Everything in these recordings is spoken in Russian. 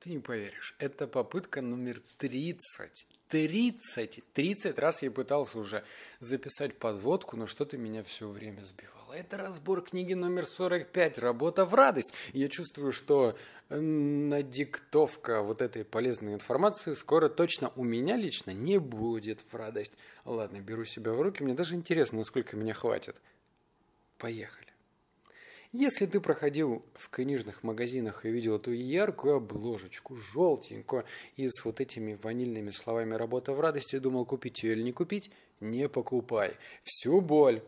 Ты не поверишь, это попытка номер 30. 30! 30 раз я пытался уже записать подводку, но что-то меня все время сбивало. Это разбор книги номер 45 «Работа в радость». Я чувствую, что э, надиктовка вот этой полезной информации скоро точно у меня лично не будет в радость. Ладно, беру себя в руки, мне даже интересно, насколько меня хватит. Поехали. Если ты проходил в книжных магазинах и видел эту яркую обложечку, желтенькую, и с вот этими ванильными словами «работа в радости», думал, купить ее или не купить, не покупай. Всю боль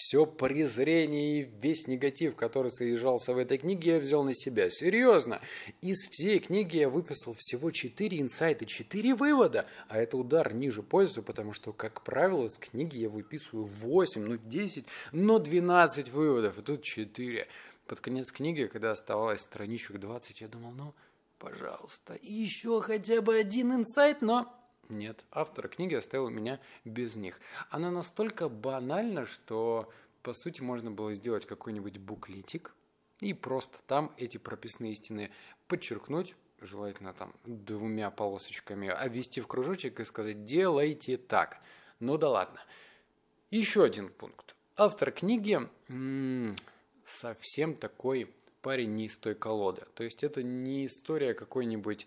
все презрение и весь негатив, который содержался в этой книге, я взял на себя. Серьезно. Из всей книги я выписал всего 4 инсайта, 4 вывода. А это удар ниже пояса, потому что, как правило, из книги я выписываю 8, ну 10, но 12 выводов. И тут 4. Под конец книги, когда оставалось страничек 20, я думал, ну, пожалуйста, еще хотя бы один инсайт, но нет, автора книги оставил меня без них. Она настолько банальна, что, по сути, можно было сделать какой-нибудь буклетик и просто там эти прописные истины подчеркнуть, желательно там двумя полосочками, обвести а в кружочек и сказать «делайте так». Ну да ладно. Еще один пункт. Автор книги м -м, совсем такой парень не из той колоды. То есть это не история какой-нибудь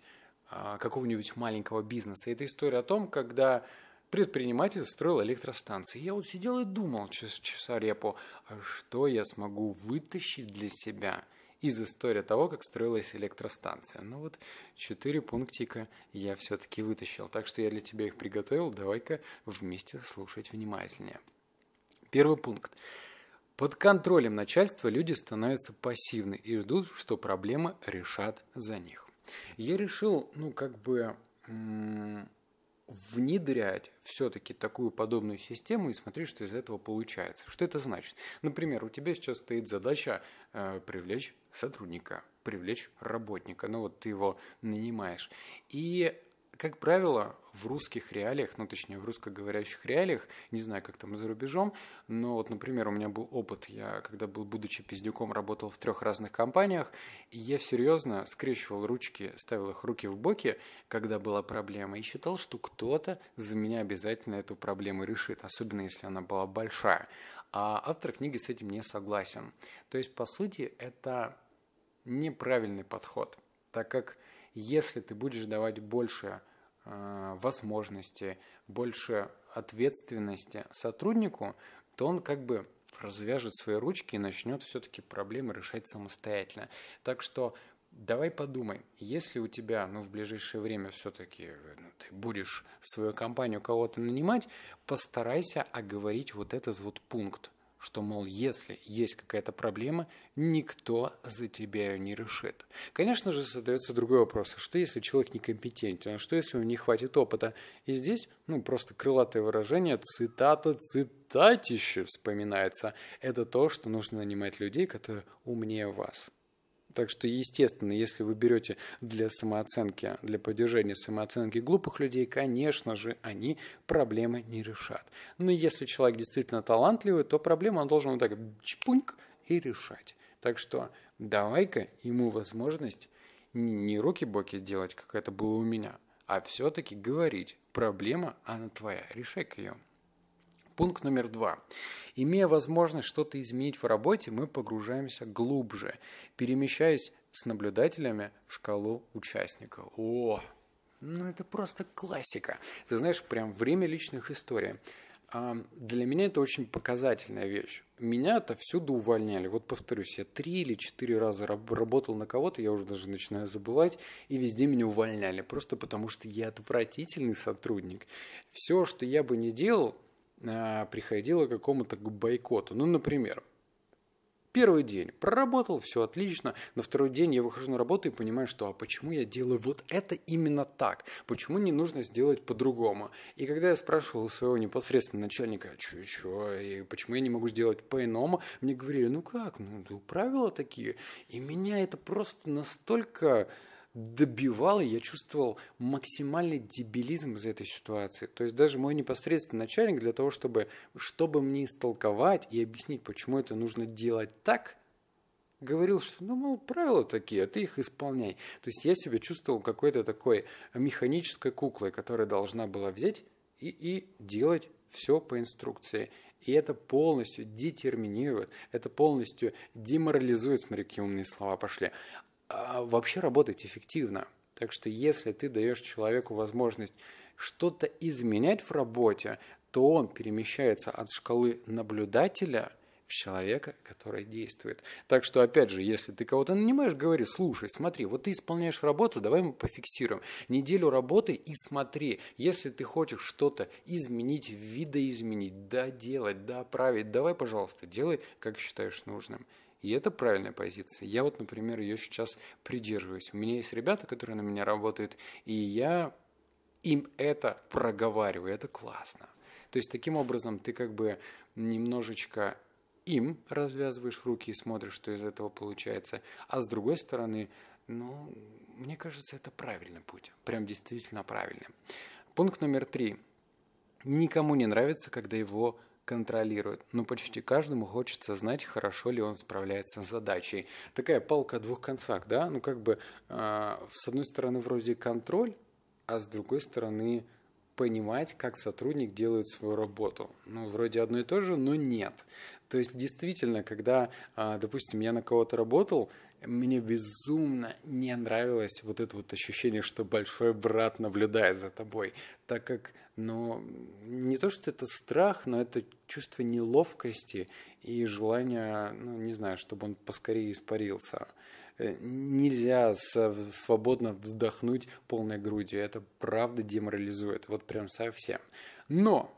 а, какого-нибудь маленького бизнеса. Это история о том, когда предприниматель строил электростанции. Я вот сидел и думал час, часа репу, а что я смогу вытащить для себя из истории того, как строилась электростанция. Ну вот четыре пунктика я все-таки вытащил, так что я для тебя их приготовил, давай-ка вместе слушать внимательнее. Первый пункт. Под контролем начальства люди становятся пассивны и ждут, что проблемы решат за них. Я решил, ну, как бы внедрять все-таки такую подобную систему и смотреть, что из этого получается. Что это значит? Например, у тебя сейчас стоит задача э, привлечь сотрудника, привлечь работника, ну вот ты его нанимаешь. И как правило, в русских реалиях, ну точнее в русскоговорящих реалиях, не знаю, как там за рубежом, но вот, например, у меня был опыт, я когда был, будучи пиздюком, работал в трех разных компаниях, и я серьезно скрещивал ручки, ставил их руки в боки, когда была проблема, и считал, что кто-то за меня обязательно эту проблему решит, особенно если она была большая. А автор книги с этим не согласен. То есть, по сути, это неправильный подход, так как если ты будешь давать больше Э, возможности, больше ответственности сотруднику, то он как бы развяжет свои ручки и начнет все-таки проблемы решать самостоятельно. Так что давай подумай, если у тебя ну, в ближайшее время все-таки ну, ты будешь в свою компанию кого-то нанимать, постарайся оговорить вот этот вот пункт – что, мол, если есть какая-то проблема, никто за тебя ее не решит. Конечно же, задается другой вопрос, а что если человек некомпетентен, а что если у него не хватит опыта? И здесь, ну, просто крылатое выражение, цитата, цитатище вспоминается. Это то, что нужно нанимать людей, которые умнее вас. Так что, естественно, если вы берете для самооценки, для поддержания самооценки глупых людей, конечно же, они проблемы не решат. Но если человек действительно талантливый, то проблему он должен вот так чпуньк и решать. Так что давай-ка ему возможность не руки-боки делать, как это было у меня, а все-таки говорить, проблема, она твоя, решай-ка ее. Пункт номер два. Имея возможность что-то изменить в работе, мы погружаемся глубже, перемещаясь с наблюдателями в шкалу участника. О, ну это просто классика. Ты знаешь, прям время личных историй. А, для меня это очень показательная вещь. Меня-то всюду увольняли. Вот повторюсь, я три или четыре раза работал на кого-то, я уже даже начинаю забывать, и везде меня увольняли. Просто потому, что я отвратительный сотрудник. Все, что я бы не делал, а, приходило к какому-то бойкоту. Ну, например, Первый день проработал, все отлично. На второй день я выхожу на работу и понимаю, что а почему я делаю вот это именно так? Почему не нужно сделать по-другому? И когда я спрашивал своего непосредственного начальника, что, «А что, и почему я не могу сделать по-иному, мне говорили, ну как, ну правила такие. И меня это просто настолько добивал, и я чувствовал максимальный дебилизм из этой ситуации. То есть даже мой непосредственный начальник для того, чтобы, чтобы мне истолковать и объяснить, почему это нужно делать так, говорил, что, ну, мол, правила такие, а ты их исполняй. То есть я себя чувствовал какой-то такой механической куклой, которая должна была взять и, и делать все по инструкции. И это полностью детерминирует, это полностью деморализует, смотри, какие умные слова пошли, а, вообще работать эффективно. Так что если ты даешь человеку возможность что-то изменять в работе, то он перемещается от шкалы наблюдателя в человека, который действует. Так что, опять же, если ты кого-то нанимаешь, говори, слушай, смотри, вот ты исполняешь работу, давай мы пофиксируем. Неделю работы и смотри, если ты хочешь что-то изменить, видоизменить, доделать, доправить, давай, пожалуйста, делай, как считаешь нужным. И это правильная позиция. Я вот, например, ее сейчас придерживаюсь. У меня есть ребята, которые на меня работают, и я им это проговариваю. Это классно. То есть таким образом ты как бы немножечко им развязываешь руки и смотришь, что из этого получается. А с другой стороны, ну, мне кажется, это правильный путь. Прям действительно правильный. Пункт номер три. Никому не нравится, когда его контролирует, но ну, почти каждому хочется знать, хорошо ли он справляется с задачей. Такая палка о двух концах, да? Ну, как бы, э, с одной стороны, вроде контроль, а с другой стороны, понимать, как сотрудник делает свою работу. Ну, вроде одно и то же, но нет. То есть, действительно, когда, а, допустим, я на кого-то работал, мне безумно не нравилось вот это вот ощущение, что большой брат наблюдает за тобой, так как, ну, не то, что это страх, но это чувство неловкости и желание, ну, не знаю, чтобы он поскорее испарился. Э, нельзя свободно вздохнуть полной грудью. Это правда деморализует. Вот прям совсем. Но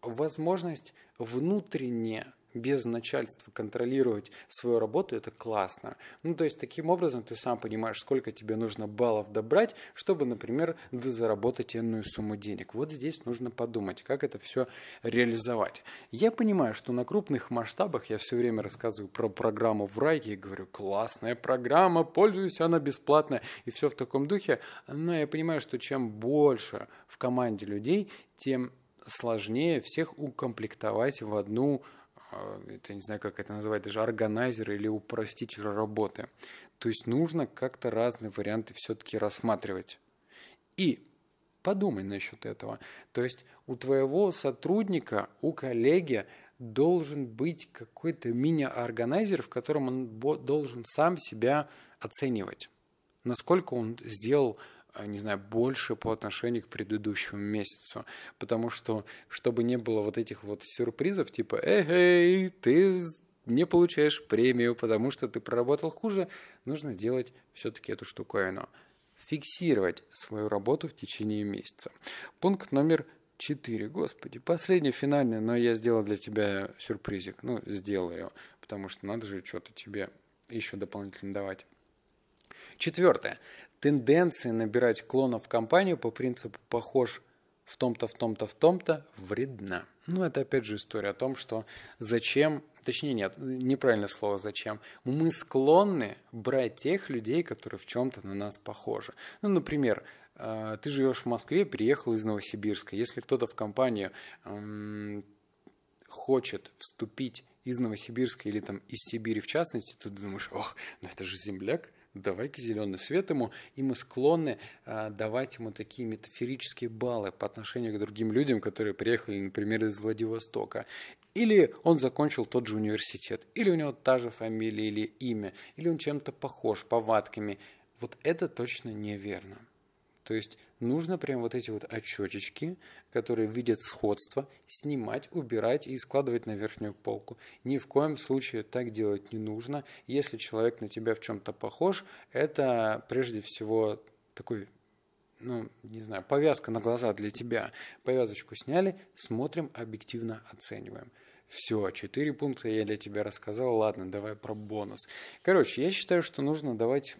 возможность внутренне без начальства контролировать свою работу, это классно. Ну, то есть, таким образом ты сам понимаешь, сколько тебе нужно баллов добрать, чтобы, например, заработать энную сумму денег. Вот здесь нужно подумать, как это все реализовать. Я понимаю, что на крупных масштабах я все время рассказываю про программу в Райке и говорю, классная программа, пользуюсь, она бесплатная, и все в таком духе. Но я понимаю, что чем больше в команде людей, тем сложнее всех укомплектовать в одну а, я не знаю, как это называть, даже органайзер или упроститель работы. То есть нужно как-то разные варианты все-таки рассматривать. И подумай насчет этого. То есть у твоего сотрудника, у коллеги должен быть какой-то мини-органайзер, в котором он должен сам себя оценивать. Насколько он сделал а, не знаю, больше по отношению к предыдущему месяцу. Потому что, чтобы не было вот этих вот сюрпризов, типа, эй, эй, ты не получаешь премию, потому что ты проработал хуже, нужно делать все-таки эту штуковину. Фиксировать свою работу в течение месяца. Пункт номер 4. Господи, последний, финальный, но я сделал для тебя сюрпризик. Ну, сделаю, потому что надо же что-то тебе еще дополнительно давать. Четвертое тенденция набирать клонов в компанию по принципу «похож в том-то, в том-то, в том-то» вредна. Ну, это опять же история о том, что зачем, точнее нет, неправильное слово «зачем», мы склонны брать тех людей, которые в чем-то на нас похожи. Ну, например, э, ты живешь в Москве, приехал из Новосибирска. Если кто-то в компанию хочет вступить из Новосибирска или там из Сибири в частности, ты думаешь, ох, ну это же земляк, давай-ка зеленый свет ему, и мы склонны а, давать ему такие метафорические баллы по отношению к другим людям, которые приехали, например, из Владивостока. Или он закончил тот же университет, или у него та же фамилия или имя, или он чем-то похож, повадками. Вот это точно неверно. То есть нужно прям вот эти вот отчетчики, которые видят сходство, снимать, убирать и складывать на верхнюю полку. Ни в коем случае так делать не нужно. Если человек на тебя в чем-то похож, это прежде всего такой ну, не знаю, повязка на глаза для тебя. Повязочку сняли, смотрим, объективно оцениваем. Все, четыре пункта я для тебя рассказал. Ладно, давай про бонус. Короче, я считаю, что нужно давать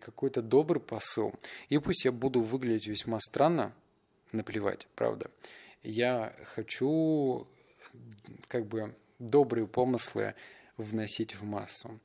какой-то добрый посыл. И пусть я буду выглядеть весьма странно, наплевать, правда. Я хочу как бы добрые помыслы вносить в массу.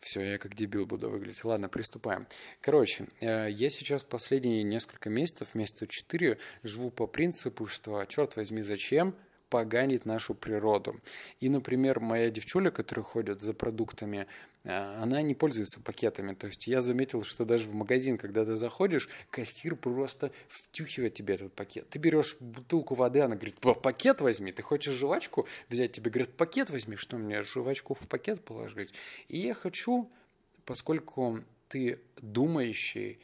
Все, я как дебил буду выглядеть. Ладно, приступаем. Короче, э, я сейчас последние несколько месяцев, месяца четыре, живу по принципу, что, черт возьми, зачем – поганит нашу природу. И, например, моя девчуля, которая ходит за продуктами, э, она не пользуется пакетами. То есть я заметил, что даже в магазин, когда ты заходишь, кассир просто втюхивает тебе этот пакет. Ты берешь бутылку воды, она говорит, пакет возьми, ты хочешь жвачку взять, тебе говорят, пакет возьми, что мне, жвачку в пакет положить? И я хочу, поскольку ты думающий,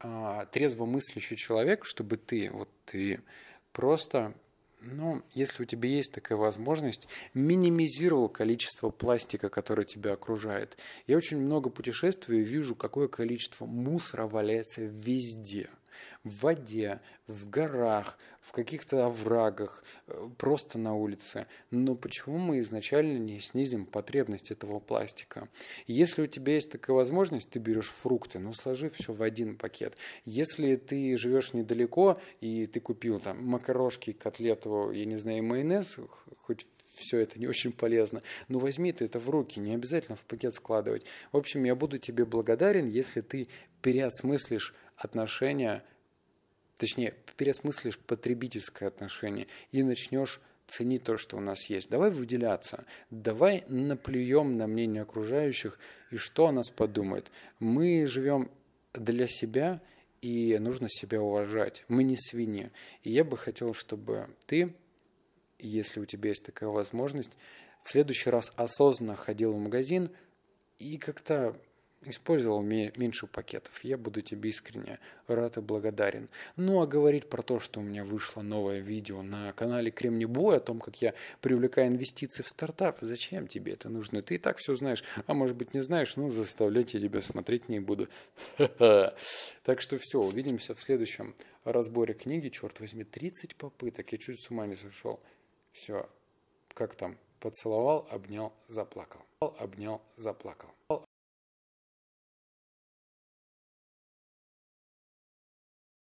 а, трезво мыслящий человек, чтобы ты, вот ты просто ну, если у тебя есть такая возможность, минимизировал количество пластика, которое тебя окружает. Я очень много путешествую и вижу, какое количество мусора валяется везде – в воде, в горах, в каких-то оврагах, э, просто на улице. Но почему мы изначально не снизим потребность этого пластика? Если у тебя есть такая возможность, ты берешь фрукты, но ну, сложи все в один пакет. Если ты живешь недалеко и ты купил там макарошки, котлету, я не знаю, майонез, хоть все это не очень полезно. Но ну, возьми ты это в руки, не обязательно в пакет складывать. В общем, я буду тебе благодарен, если ты переосмыслишь отношения, точнее, переосмыслишь потребительское отношение и начнешь ценить то, что у нас есть. Давай выделяться. Давай наплюем на мнение окружающих и что о нас подумает. Мы живем для себя, и нужно себя уважать. Мы не свиньи. И я бы хотел, чтобы ты если у тебя есть такая возможность, в следующий раз осознанно ходил в магазин и как-то использовал меньше пакетов. Я буду тебе искренне рад и благодарен. Ну а говорить про то, что у меня вышло новое видео на канале Кремний Бой, о том, как я привлекаю инвестиции в стартап, зачем тебе это нужно? Ты и так все знаешь, а может быть не знаешь, ну заставлять я тебя смотреть не буду. Так что все, увидимся в следующем разборе книги. Черт возьми, 30 попыток, я чуть с ума не сошел. Все. Как там? Поцеловал, обнял, заплакал. Обнял, заплакал.